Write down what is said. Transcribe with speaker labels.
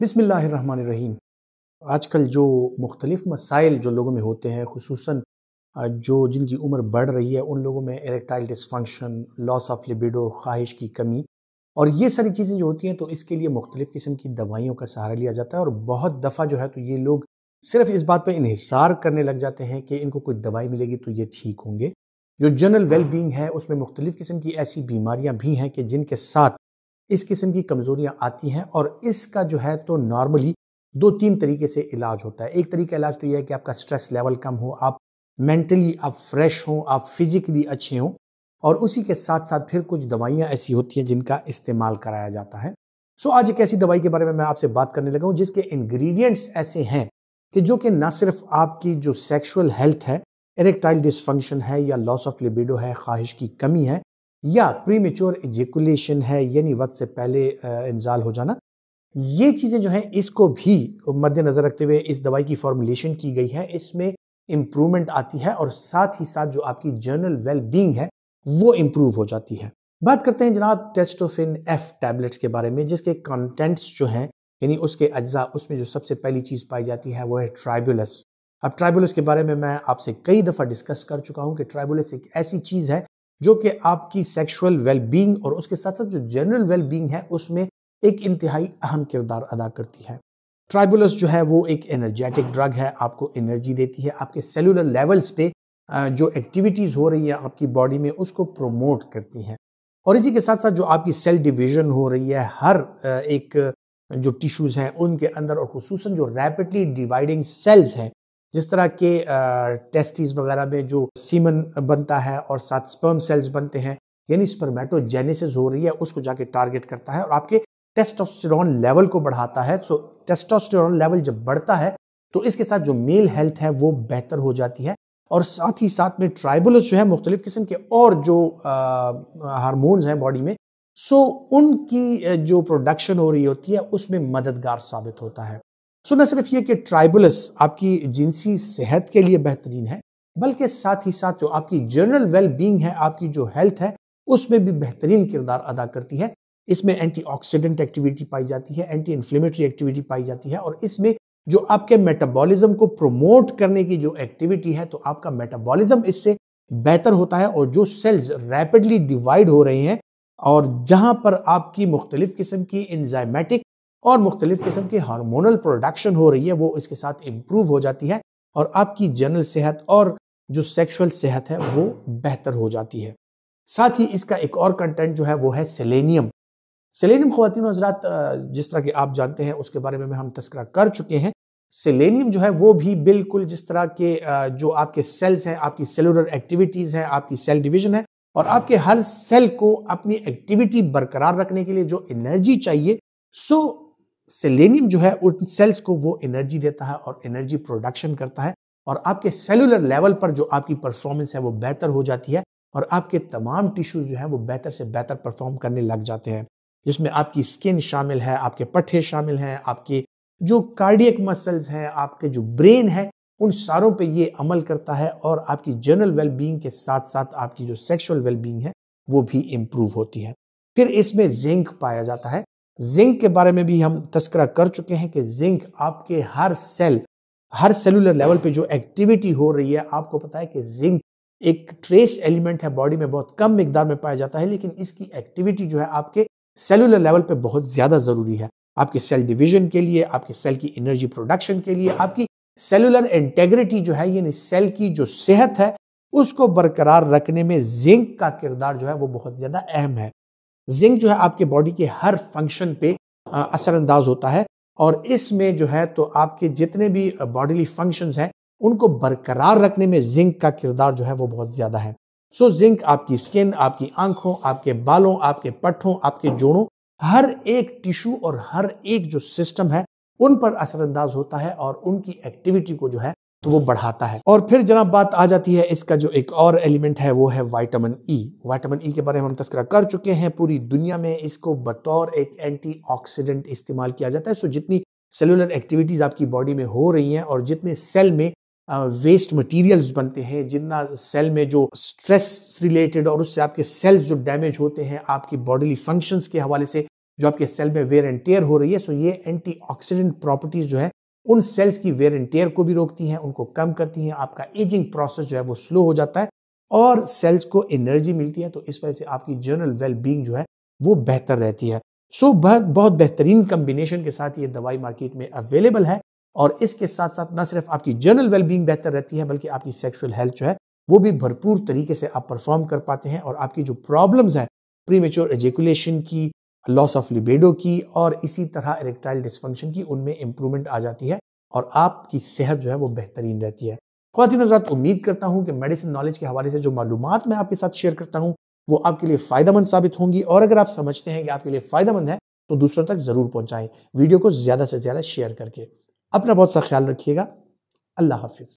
Speaker 1: बिसमीम कल जो मुख्तलिफ मसाइल जो लोगों में होते हैं खसूस जो जिनकी उम्र बढ़ रही है उन लोगों में erectile dysfunction loss of libido ख्वाहिश की कमी और ये सारी चीज़ें जो होती हैं तो इसके लिए मुख्तलिफ़ किस्म की दवाइयों का सहारा लिया जाता है और बहुत दफ़ा जो है तो ये लोग सिर्फ इस बात पर इहिसार करने लग जाते हैं कि इनको कोई दवाई मिलेगी तो ये ठीक होंगे जो जनरल वेलबींग है उसमें मुख्तलिफ़ किस्म की ऐसी बीमारियाँ भी हैं कि जिनके साथ इस किस्म की कमज़ोरियाँ आती हैं और इसका जो है तो नॉर्मली दो तीन तरीके से इलाज होता है एक तरीका इलाज तो यह है कि आपका स्ट्रेस लेवल कम हो आप मेंटली आप फ्रेश हों आप फिजिकली अच्छे हों और उसी के साथ साथ फिर कुछ दवाइयाँ ऐसी होती हैं जिनका इस्तेमाल कराया जाता है सो आज एक ऐसी दवाई के बारे में मैं आपसे बात करने लगा हूँ जिसके इन्ग्रीडियंट्स ऐसे हैं कि जो कि ना सिर्फ आपकी जो सेक्शुअल हेल्थ है इरेक्टाइल डिसफंक्शन है या लॉस ऑफ लिबिडो है ख्वाहिश की कमी है या प्री मेच्योर है यानी वक्त से पहले इंजाल हो जाना ये चीज़ें जो हैं इसको भी मद्देनज़र रखते हुए इस दवाई की फॉर्मुलेशन की गई है इसमें इम्प्रूवमेंट आती है और साथ ही साथ जो आपकी जर्नल वेल बींग है वो इम्प्रूव हो जाती है बात करते हैं जनाब टेस्टोफिन एफ टैबलेट्स के बारे में जिसके कंटेंट्स जो हैं यानी उसके अज्जा उसमें जो सबसे पहली चीज़ पाई जाती है वो है ट्राइबुलस अब ट्राइबुलस के बारे में मैं आपसे कई दफ़ा डिस्कस कर चुका हूँ कि ट्राइबुलस एक ऐसी चीज़ है जो कि आपकी सेक्सुअल वेलबींग और उसके साथ साथ जो जनरल वेलबींग है उसमें एक इंतहाई अहम किरदार अदा करती है ट्राइबुलस जो है वो एक एनर्जेटिक ड्रग है आपको एनर्जी देती है आपके सेलुलर लेवल्स पे जो एक्टिविटीज़ हो रही है आपकी बॉडी में उसको प्रोमोट करती हैं और इसी के साथ साथ जो आपकी सेल डिवीजन हो रही है हर एक जो टिश्यूज़ हैं उनके अंदर और खसूस जो रैपिडली डिवाइडिंग सेल्स हैं जिस तरह के टेस्टिस वगैरह में जो सीमन बनता है और साथ स्पर्म सेल्स बनते हैं यानी स्पर्मेटोजेनेसिस हो रही है उसको जाके टारगेट करता है और आपके टेस्टोस्टेरॉन लेवल को बढ़ाता है सो टेस्टोस्टर लेवल जब बढ़ता है तो इसके साथ जो मेल हेल्थ है वो बेहतर हो जाती है और साथ ही साथ में ट्राइबुलस जो है मुख्तलिफ किस्म के और जो हारमोन्स हैं बॉडी में सो उनकी जो प्रोडक्शन हो रही होती है उसमें मददगार साबित होता है सो न सिर्फ ये कि ट्राइबुलस आपकी जिनसी सेहत के लिए बेहतरीन है बल्कि साथ ही साथ जो आपकी जनरल वेल बींग है आपकी जो हेल्थ है उसमें भी बेहतरीन किरदार अदा करती है इसमें एंटीऑक्सीडेंट एक्टिविटी पाई जाती है एंटी इन्फ्लेमेटरी एक्टिविटी पाई जाती है और इसमें जो आपके मेटाबॉलिज्म को प्रमोट करने की जो एक्टिविटी है तो आपका मेटाबॉलिज्म इससे बेहतर होता है और जो सेल्स रैपिडली डिवाइड हो रहे हैं और जहां पर आपकी मुख्तलिफ किस्म की इंजाइमेटिक और मुख्तलिफ किस्म की हार्मोनल प्रोडक्शन हो रही है वो इसके साथ इम्प्रूव हो जाती है और आपकी जनरल सेहत और जो सेक्शुअल सेहत है वो बेहतर हो जाती है साथ ही इसका एक और कंटेंट जो है वो है सेलेनियम सेलेनियम खुवान हजरात जिस तरह के आप जानते हैं उसके बारे में हम तस्करा कर चुके हैं सेलेनियम जो है वो भी बिल्कुल जिस तरह के जो आपके सेल्स हैं आपकी सेलुलर एक्टिविटीज हैं आपकी सेल डिवीजन है और आपके हर सेल को अपनी एक्टिविटी बरकरार रखने के लिए जो एनर्जी चाहिए सो सेलेनियम जो है उन सेल्स को वो एनर्जी देता है और एनर्जी प्रोडक्शन करता है और आपके सेलुलर लेवल पर जो आपकी परफॉर्मेंस है वो बेहतर हो जाती है और आपके तमाम टिश्यूज जो है वो बेहतर से बेहतर परफॉर्म करने लग जाते हैं जिसमें आपकी स्किन शामिल है आपके पट्ठे शामिल हैं आपके जो कार्डियक मसल्स हैं आपके जो ब्रेन है उन सारों पे ये अमल करता है और आपकी जनरल वेलबींग के साथ साथ आपकी जो सेक्सुअल वेलबींग है वो भी इम्प्रूव होती है फिर इसमें जिंक पाया जाता है जिंक के बारे में भी हम तस्करा कर चुके हैं कि जिंक आपके हर सेल हर सेलुलर लेवल पे जो एक्टिविटी हो रही है आपको पता है कि जिंक एक ट्रेस एलिमेंट है बॉडी में बहुत कम मिकदार में पाया जाता है लेकिन इसकी एक्टिविटी जो है आपके सेलुलर लेवल पे बहुत ज़्यादा ज़रूरी है आपके सेल डिवीजन के लिए आपके सेल की एनर्जी प्रोडक्शन के लिए आपकी सेलुलर इंटेग्रिटी जो है यानी सेल की जो सेहत है उसको बरकरार रखने में जिंक का किरदार जो है वो बहुत ज़्यादा अहम है जिंक जो है आपके बॉडी के हर फंक्शन पे असरअंदाज होता है और इसमें जो है तो आपके जितने भी बॉडीली फंक्शंस हैं उनको बरकरार रखने में जिंक का किरदार जो है वो बहुत ज़्यादा है सो जिंक आपकी स्किन आपकी आंखों आपके बालों आपके पट्ठों आपके जोड़ों हर एक टिश्यू और हर एक जो सिस्टम है उन पर असरअंदाज होता है और उनकी एक्टिविटी को जो है तो वो बढ़ाता है और फिर जनाब बात आ जाती है इसका जो एक और एलिमेंट है वो है वाइटामिन ई वाइटामिन ई के बारे में हम तस्करा कर चुके हैं पूरी दुनिया में इसको बतौर एक एंटीऑक्सीडेंट इस्तेमाल किया जाता है सो जितनी सेलुलर एक्टिविटीज़ आपकी बॉडी में हो रही हैं और जितने सेल में वेस्ट मटेरियल्स बनते हैं जितना सेल में जो स्ट्रेस रिलेटेड और उससे आपके सेल्स जो डैमेज होते हैं आपकी बॉडीली फंक्शंस के हवाले से जो आपके सेल में वेयर एंड टेयर हो रही है सो ये एंटीऑक्सीडेंट प्रॉपर्टीज़ जो है उन सेल्स की वेयर एंड टेयर को भी रोकती हैं उनको कम करती हैं आपका एजिंग प्रोसेस जो है वो स्लो हो जाता है और सेल्स को एनर्जी मिलती है तो इस वजह से आपकी जनरल वेल बींग जो है वो बेहतर रहती है सो so, बहुत बहुत बेहतरीन कम्बिनेशन के साथ ये दवाई मार्केट में अवेलेबल है और इसके साथ साथ ना सिर्फ आपकी जनरल वेल बींग बेहतर रहती है बल्कि आपकी सेक्सुअल हेल्थ जो है वो भी भरपूर तरीके से आप परफॉर्म कर पाते हैं और आपकी जो प्रॉब्लम्स हैं प्रीमेच्योर एजेकुलेशन की लॉस ऑफ लिबेडो की और इसी तरह इरेक्टाइल डिस्फंक्शन की उनमें इम्प्रूवमेंट आ जाती है और आपकी सेहत जो है वो बेहतरीन रहती है खातिन हजरात उम्मीद करता हूँ कि मेडिसिन नॉलेज के हवाले से जो मालूम मैं आपके साथ शेयर करता हूँ वो आपके लिए फ़ायदेमंद साबित होंगी और अगर आप समझते हैं कि आपके लिए फ़ायदेमंद है तो दूसरों तक ज़रूर पहुँचाएँ वीडियो को ज़्यादा से ज़्यादा शेयर करके अपना बहुत सा ख्याल रखिएगा अल्लाह हाफिज़